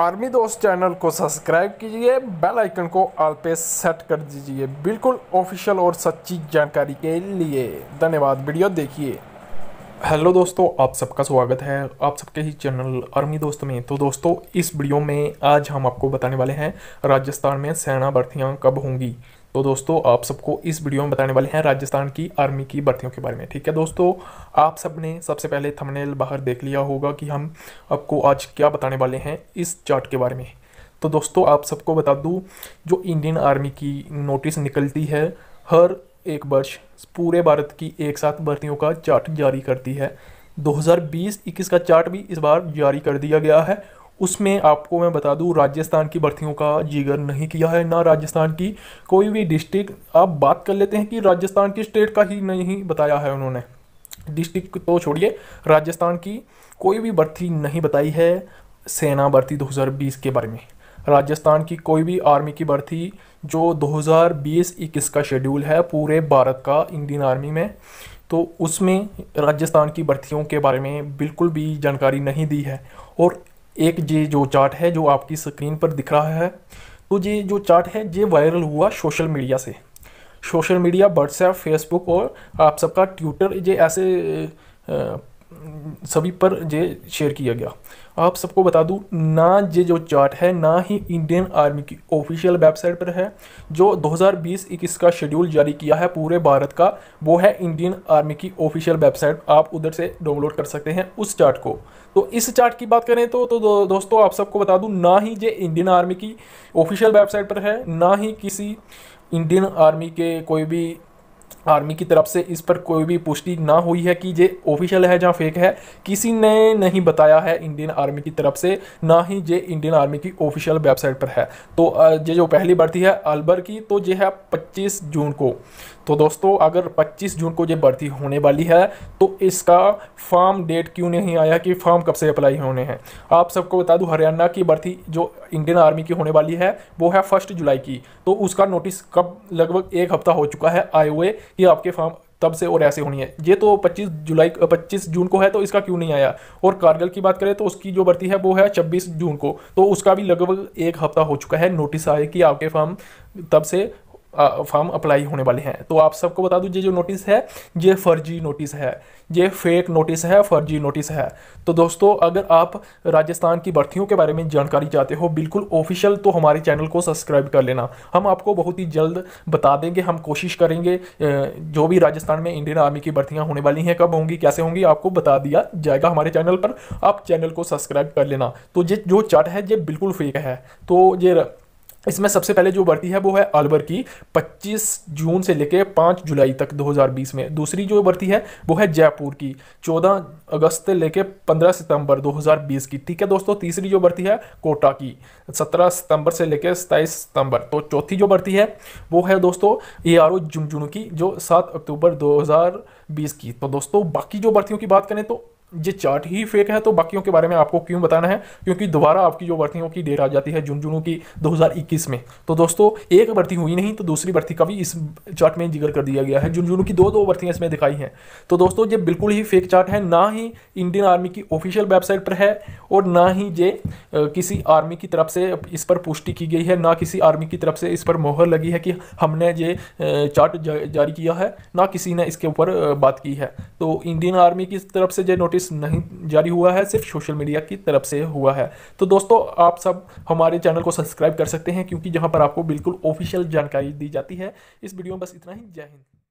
army दोस्त channel को subscribe कीजिए बेल आइकन को ऑल पे सेट कर दीजिए बिल्कुल ऑफिशियल और सच्ची जानकारी के लिए धन्यवाद वीडियो देखिए हेलो दोस्तों आप सबका स्वागत है आप सबके ही चैनल आर्मी दोस्त में तो दोस्तों इस वीडियो में आज हम आपको बताने वाले हैं राजस्थान में सेना भर्तियाँ कब होंगी तो दोस्तों आप सबको इस वीडियो में बताने वाले हैं राजस्थान की आर्मी की भर्तियों के बारे में ठीक है दोस्तों आप सब ने सबसे पहले थंबनेल बाहर देख लिया होगा कि हम आपको आज क्या बताने वाले हैं इस चार्ट के बारे में तो दोस्तों आप सबको बता दूं जो इंडियन आर्मी की नोटिस निकलती है हर एक वर्ष पूरे भारत की एक साथ भर्तियों का चार्ट जारी करती है 2020-21 का चार्ट भी इस बार जारी कर दिया गया है उसमें आपको मैं बता दूँ राजस्थान की भर्तियों का जिगर नहीं किया है ना राजस्थान की कोई भी डिस्ट्रिक्ट आप बात कर लेते हैं कि राजस्थान की स्टेट का ही नहीं बताया है उन्होंने डिस्ट्रिक्ट तो छोड़िए राजस्थान की कोई भी भर्ती नहीं बताई है सेना भर्ती 2020 के बारे में राजस्थान की कोई भी आर्मी की भर्ती जो 2020-21 का शेड्यूल है पूरे भारत का इंडियन आर्मी में तो उसमें राजस्थान की भर्तियों के बारे में बिल्कुल भी जानकारी नहीं दी है और एक ये जो चार्ट है जो आपकी स्क्रीन पर दिख रहा है तो ये जो चार्ट है ये वायरल हुआ सोशल मीडिया से सोशल मीडिया व्हाट्सएप फेसबुक और आप सबका ट्विटर ये ऐसे सभी पर ये शेयर किया गया आप सबको बता दूँ ना ये जो चार्ट है ना ही इंडियन आर्मी की ऑफिशियल वेबसाइट पर है जो 2020-21 का शेड्यूल जारी किया है पूरे भारत का वो है इंडियन आर्मी की ऑफिशियल वेबसाइट आप उधर से डाउनलोड कर सकते हैं उस चार्ट को तो इस चार्ट की बात करें तो तो दो, दोस्तों आप सबको बता दूँ ना ही ये इंडियन आर्मी की ऑफिशियल वेबसाइट पर है ना ही किसी इंडियन आर्मी के कोई भी आर्मी की तरफ से इस पर कोई भी पुष्टि ना हुई है कि ये ऑफिशियल है या फेक है किसी ने नहीं बताया है इंडियन आर्मी की तरफ से ना ही ये इंडियन आर्मी की ऑफिशियल वेबसाइट पर है तो ये जो पहली भर्ती है अलबर की तो ये है 25 जून को तो दोस्तों अगर 25 जून को ये भर्ती होने वाली है तो इसका फॉर्म डेट क्यों नहीं आया कि फॉर्म कब से अप्लाई होने हैं आप सबको बता दूँ हरियाणा की भर्ती जो इंडियन आर्मी की होने वाली है वो है फर्स्ट जुलाई की तो उसका नोटिस कब लगभग एक हफ्ता हो चुका है आए हुए कि आपके फॉर्म तब से और ऐसे होनी है ये तो 25 जुलाई 25 जून को है तो इसका क्यों नहीं आया और कारगिल की बात करें तो उसकी जो भर्ती है वो है 26 जून को तो उसका भी लगभग एक हफ्ता हो चुका है नोटिस आए कि आपके फॉर्म तब से फॉर्म अप्लाई होने वाले हैं तो आप सबको बता दूं ये जो नोटिस है ये फर्जी नोटिस है ये फेक नोटिस है फर्जी नोटिस है तो दोस्तों अगर आप राजस्थान की भर्तियों के बारे में जानकारी चाहते हो बिल्कुल ऑफिशियल तो हमारे चैनल को सब्सक्राइब कर लेना हम आपको बहुत ही जल्द बता देंगे हम कोशिश करेंगे जो भी राजस्थान में इंडियन आर्मी की भर्तियाँ होने वाली हैं कब होंगी कैसे होंगी आपको बता दिया जाएगा हमारे चैनल पर आप चैनल को सब्सक्राइब कर लेना तो ये जो चार्ट है ये बिल्कुल फेक है तो ये इसमें सबसे पहले जो भर्ती है वो है अलवर की 25 जून से लेकर 5 जुलाई तक 2020 में दूसरी जो भर्ती है वो है जयपुर की 14 अगस्त से लेकर 15 सितंबर 2020 की ठीक है दोस्तों तीसरी जो भर्ती है कोटा की 17 सितंबर से लेकर 27 सितंबर तो चौथी जो भर्ती है वो है दोस्तों ए आर ओ झुंझुनू की जो सात अक्टूबर दो की तो दोस्तों बाकी जो भर्तियों की बात करें तो ये चार्ट ही फेक है तो बाकियों के बारे में आपको क्यों बताना है क्योंकि दोबारा आपकी जो भर्तियों की डेट आ जाती है झुंझुनू की 2021 में तो दोस्तों एक भर्ती हुई नहीं तो दूसरी भर्ती का भी इस चार्ट में जिक्र कर दिया गया है झुंझुनू की दो दो भर्तियाँ इसमें दिखाई हैं तो दोस्तों ये बिल्कुल ही फेक चार्ट है ना ही इंडियन आर्मी की ऑफिशियल वेबसाइट पर है और ना ही ये किसी आर्मी की तरफ से इस पर पुष्टि की गई है ना किसी आर्मी की तरफ से इस पर मोहर लगी है कि हमने ये चार्ट जारी किया है ना किसी ने इसके ऊपर बात की है तो इंडियन आर्मी की तरफ से जो नोटिस नोटिस नहीं जारी हुआ है सिर्फ सोशल मीडिया की तरफ से हुआ है तो दोस्तों आप सब हमारे चैनल को सब्सक्राइब कर सकते हैं क्योंकि जहाँ पर आपको बिल्कुल ऑफिशियल जानकारी दी जाती है इस वीडियो में बस इतना ही जय हिंद